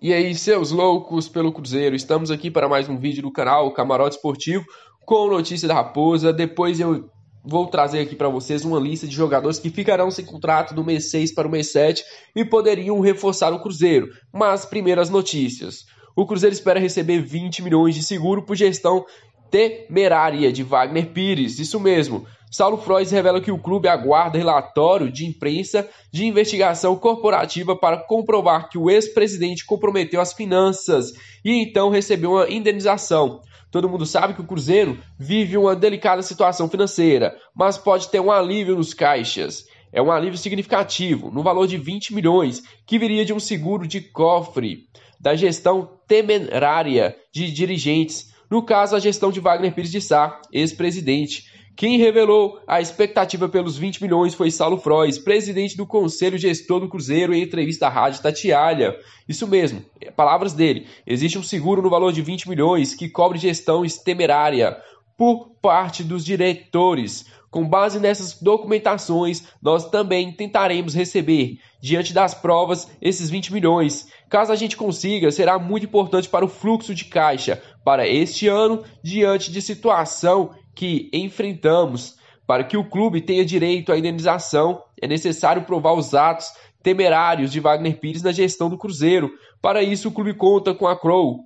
E aí, seus loucos pelo Cruzeiro, estamos aqui para mais um vídeo do canal Camarote Esportivo com notícia da Raposa. Depois eu vou trazer aqui para vocês uma lista de jogadores que ficarão sem contrato do mês 6 para o mês 7 e poderiam reforçar o Cruzeiro. Mas primeiras notícias. O Cruzeiro espera receber 20 milhões de seguro por gestão temerária de Wagner Pires. Isso mesmo. Saulo Frois revela que o clube aguarda relatório de imprensa de investigação corporativa para comprovar que o ex-presidente comprometeu as finanças e então recebeu uma indenização. Todo mundo sabe que o Cruzeiro vive uma delicada situação financeira, mas pode ter um alívio nos caixas. É um alívio significativo, no valor de 20 milhões, que viria de um seguro de cofre, da gestão temerária de dirigentes no caso, a gestão de Wagner Pires de Sá, ex-presidente. Quem revelou a expectativa pelos 20 milhões foi Saulo Frois, presidente do Conselho Gestor do Cruzeiro, em entrevista à Rádio Tatialha. Isso mesmo, é palavras dele. Existe um seguro no valor de 20 milhões que cobre gestão estemerária por parte dos diretores. Com base nessas documentações, nós também tentaremos receber, diante das provas, esses 20 milhões. Caso a gente consiga, será muito importante para o fluxo de caixa para este ano, diante de situação que enfrentamos. Para que o clube tenha direito à indenização, é necessário provar os atos temerários de Wagner Pires na gestão do Cruzeiro. Para isso, o clube conta com a Crow,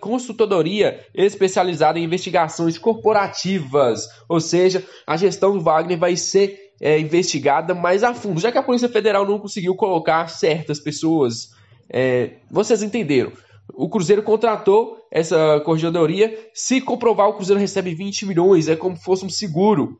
consultoria especializada em investigações corporativas, ou seja, a gestão do Wagner vai ser é, investigada mais a fundo, já que a Polícia Federal não conseguiu colocar certas pessoas. É, vocês entenderam? O Cruzeiro contratou essa corregedoria. Se comprovar, o Cruzeiro recebe 20 milhões, é como se fosse um seguro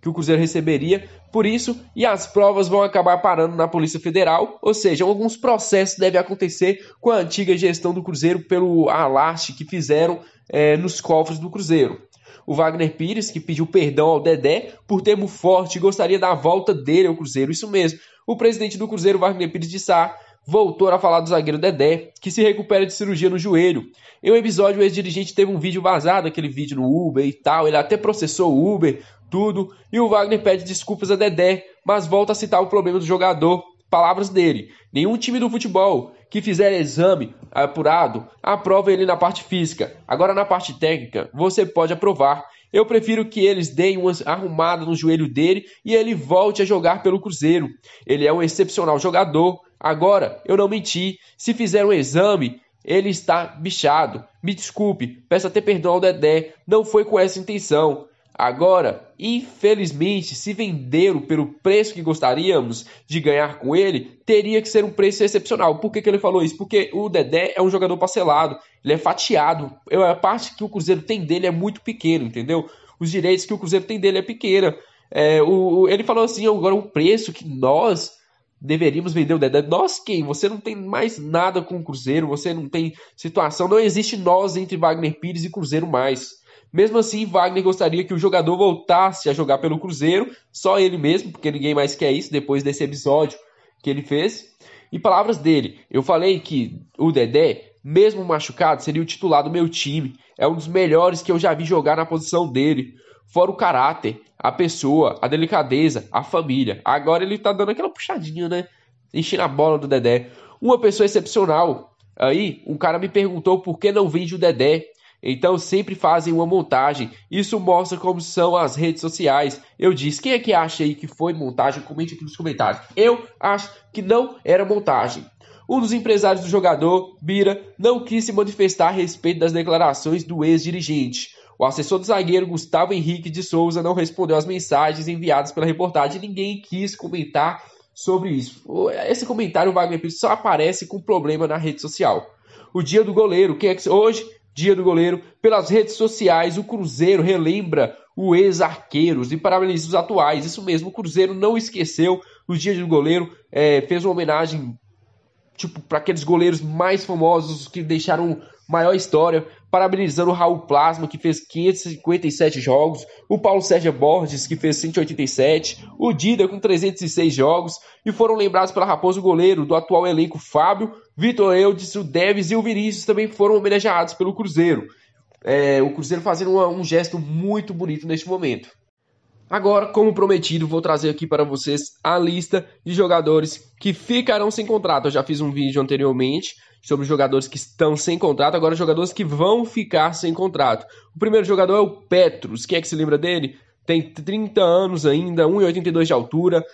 que o Cruzeiro receberia por isso, e as provas vão acabar parando na Polícia Federal, ou seja, alguns processos devem acontecer com a antiga gestão do Cruzeiro pelo alaste que fizeram é, nos cofres do Cruzeiro. O Wagner Pires, que pediu perdão ao Dedé por termo forte e gostaria da volta dele ao Cruzeiro, isso mesmo. O presidente do Cruzeiro, Wagner Pires de Sá, voltou a falar do zagueiro Dedé, que se recupera de cirurgia no joelho. Em um episódio, o ex-dirigente teve um vídeo vazado, aquele vídeo no Uber e tal. Ele até processou o Uber, tudo. E o Wagner pede desculpas a Dedé, mas volta a citar o problema do jogador. Palavras dele: nenhum time do futebol que fizer exame apurado aprova ele na parte física. Agora, na parte técnica, você pode aprovar. Eu prefiro que eles deem uma arrumada no joelho dele e ele volte a jogar pelo Cruzeiro. Ele é um excepcional jogador. Agora, eu não menti. Se fizer um exame, ele está bichado. Me desculpe, peço até perdão ao Dedé, não foi com essa intenção. Agora, infelizmente, se vendê pelo preço que gostaríamos de ganhar com ele, teria que ser um preço excepcional. Por que, que ele falou isso? Porque o Dedé é um jogador parcelado, ele é fatiado. A parte que o Cruzeiro tem dele é muito pequena, entendeu? Os direitos que o Cruzeiro tem dele é pequena. É, o, o, ele falou assim: agora o preço que nós deveríamos vender o Dedé. Nós quem? Você não tem mais nada com o Cruzeiro, você não tem situação, não existe nós entre Wagner Pires e Cruzeiro mais. Mesmo assim, Wagner gostaria que o jogador voltasse a jogar pelo Cruzeiro, só ele mesmo, porque ninguém mais quer isso depois desse episódio que ele fez. E palavras dele, eu falei que o Dedé, mesmo machucado, seria o titular do meu time. É um dos melhores que eu já vi jogar na posição dele. Fora o caráter, a pessoa, a delicadeza, a família. Agora ele tá dando aquela puxadinha, né? Enchendo a bola do Dedé. Uma pessoa excepcional. Aí, um cara me perguntou por que não vende o Dedé. Então sempre fazem uma montagem. Isso mostra como são as redes sociais. Eu disse, quem é que acha aí que foi montagem? Comente aqui nos comentários. Eu acho que não era montagem. Um dos empresários do jogador, Bira, não quis se manifestar a respeito das declarações do ex-dirigente. O assessor do zagueiro Gustavo Henrique de Souza não respondeu às mensagens enviadas pela reportagem. Ninguém quis comentar sobre isso. Esse comentário, Wagner Pires, só aparece com problema na rede social. O dia do goleiro, quem é que... Hoje Dia do Goleiro, pelas redes sociais, o Cruzeiro relembra o ex-arqueiros e parabeniza os atuais. Isso mesmo, o Cruzeiro não esqueceu o Dia do Goleiro, é, fez uma homenagem tipo para aqueles goleiros mais famosos que deixaram maior história, parabenizando o Raul Plasma, que fez 557 jogos, o Paulo Sérgio Borges, que fez 187, o Dida, com 306 jogos, e foram lembrados pela Raposo Goleiro, do atual elenco Fábio, Vitor Eudes, o Deves e o Vinícius também foram homenageados pelo Cruzeiro. É, o Cruzeiro fazendo uma, um gesto muito bonito neste momento. Agora, como prometido, vou trazer aqui para vocês a lista de jogadores que ficarão sem contrato. Eu já fiz um vídeo anteriormente sobre jogadores que estão sem contrato, agora jogadores que vão ficar sem contrato. O primeiro jogador é o Petros, quem é que se lembra dele? Tem 30 anos ainda, 1,82 de altura,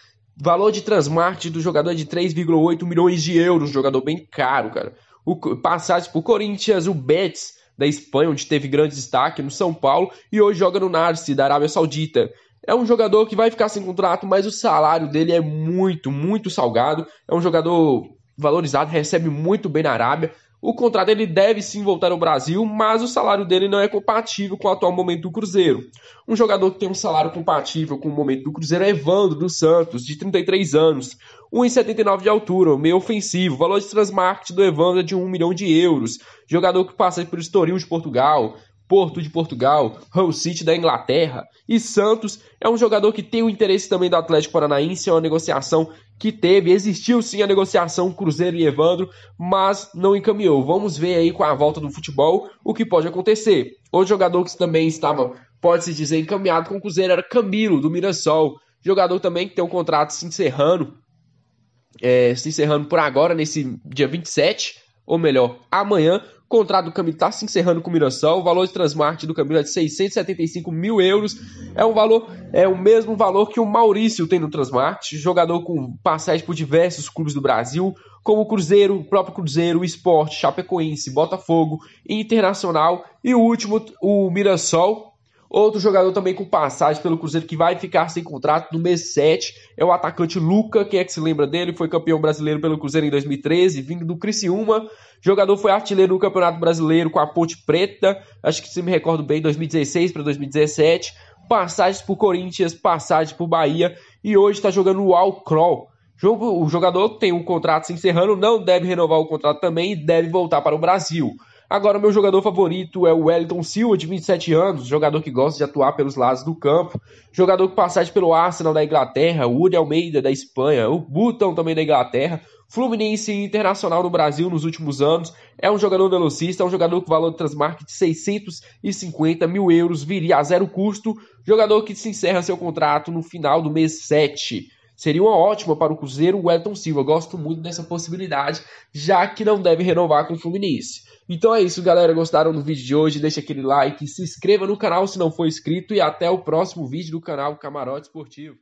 valor de transmart do jogador é de 3,8 milhões de euros, jogador bem caro, cara. O, passagens por Corinthians, o Betis da Espanha, onde teve grande destaque, no São Paulo, e hoje joga no Narce, da Arábia Saudita. É um jogador que vai ficar sem contrato, mas o salário dele é muito, muito salgado. É um jogador valorizado, recebe muito bem na Arábia. O contrato ele deve sim voltar ao Brasil, mas o salário dele não é compatível com o atual momento do Cruzeiro. Um jogador que tem um salário compatível com o momento do Cruzeiro é Evandro dos Santos, de 33 anos, 1,79 de altura, meio ofensivo. O valor de transmarket do Evandro é de 1 milhão de euros. Jogador que passa pelo Estoril de Portugal, Porto de Portugal, Hull City da Inglaterra e Santos é um jogador que tem o interesse também do Atlético Paranaense, é uma negociação que teve, existiu sim a negociação Cruzeiro e Evandro, mas não encaminhou. Vamos ver aí com a volta do futebol o que pode acontecer. Outro jogador que também estava, pode-se dizer, encaminhado com o Cruzeiro era Camilo, do Mirassol. Jogador também que tem um contrato se encerrando, é, se encerrando por agora, nesse dia 27, ou melhor, amanhã, o contrato do Camilo está se encerrando com o Mirassol. O valor de transmarte do Camilo é de 675 mil euros. É um valor, é o mesmo valor que o Maurício tem no Transmarte, jogador com passagem por diversos clubes do Brasil, como o Cruzeiro, o próprio Cruzeiro, o Esporte, Chapecoense, Botafogo, Internacional e o último, o Mirassol, Outro jogador também com passagem pelo Cruzeiro que vai ficar sem contrato no mês 7 é o atacante Luca. Quem é que se lembra dele? Foi campeão brasileiro pelo Cruzeiro em 2013, vindo do Criciúma. jogador foi artilheiro no Campeonato Brasileiro com a Ponte Preta, acho que se me recordo bem, 2016 para 2017. Passagens por Corinthians, passagens por Bahia e hoje está jogando o Alcrol. O jogador tem um contrato se encerrando, não deve renovar o contrato também e deve voltar para o Brasil. Agora, meu jogador favorito é o Wellington Silva, de 27 anos, jogador que gosta de atuar pelos lados do campo, jogador que passagem pelo Arsenal da Inglaterra, o Uri Almeida da Espanha, o Button também da Inglaterra, Fluminense Internacional no Brasil nos últimos anos, é um jogador velocista, é um jogador com valor de transmarque de 650 mil euros, viria a zero custo, jogador que se encerra seu contrato no final do mês 7. Seria uma ótima para o Cruzeiro o Silva. Gosto muito dessa possibilidade, já que não deve renovar com o Fluminense. Então é isso, galera. Gostaram do vídeo de hoje? Deixa aquele like, se inscreva no canal se não for inscrito e até o próximo vídeo do canal Camarote Esportivo.